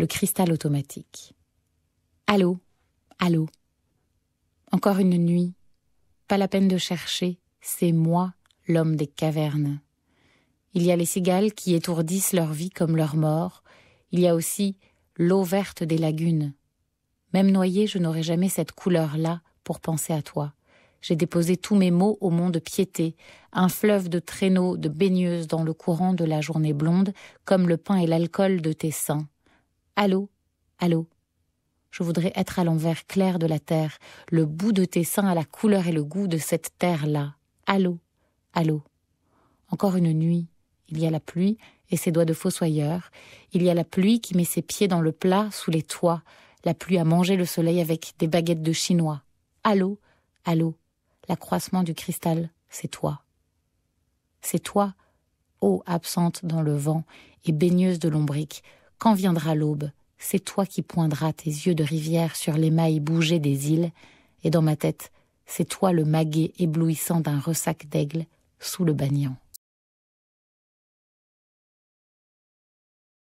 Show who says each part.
Speaker 1: le cristal automatique.
Speaker 2: Allô, allô. Encore une nuit. Pas la peine de chercher, c'est moi, l'homme des cavernes. Il y a les cigales qui étourdissent leur vie comme leur mort. Il y a aussi l'eau verte des lagunes. Même noyée, je n'aurai jamais cette couleur-là pour penser à toi. J'ai déposé tous mes mots au monde piété, un fleuve de traîneaux, de baigneuses dans le courant de la journée blonde, comme le pain et l'alcool de tes seins. Allô Allô Je voudrais être à l'envers clair de la terre, le bout de tes seins à la couleur et le goût de cette terre-là. Allô Allô Encore une nuit. Il y a la pluie et ses doigts de fossoyeur. Il y a la pluie qui met ses pieds dans le plat sous les toits. La pluie a mangé le soleil avec des baguettes de chinois. Allô Allô L'accroissement du cristal, c'est toi. C'est toi, eau absente dans le vent et baigneuse de lombrique, quand viendra l'aube, c'est toi qui poindras tes yeux de rivière sur l'émail bougé des îles, et dans ma tête, c'est toi le maguet éblouissant
Speaker 1: d'un ressac d'aigle sous le banyan.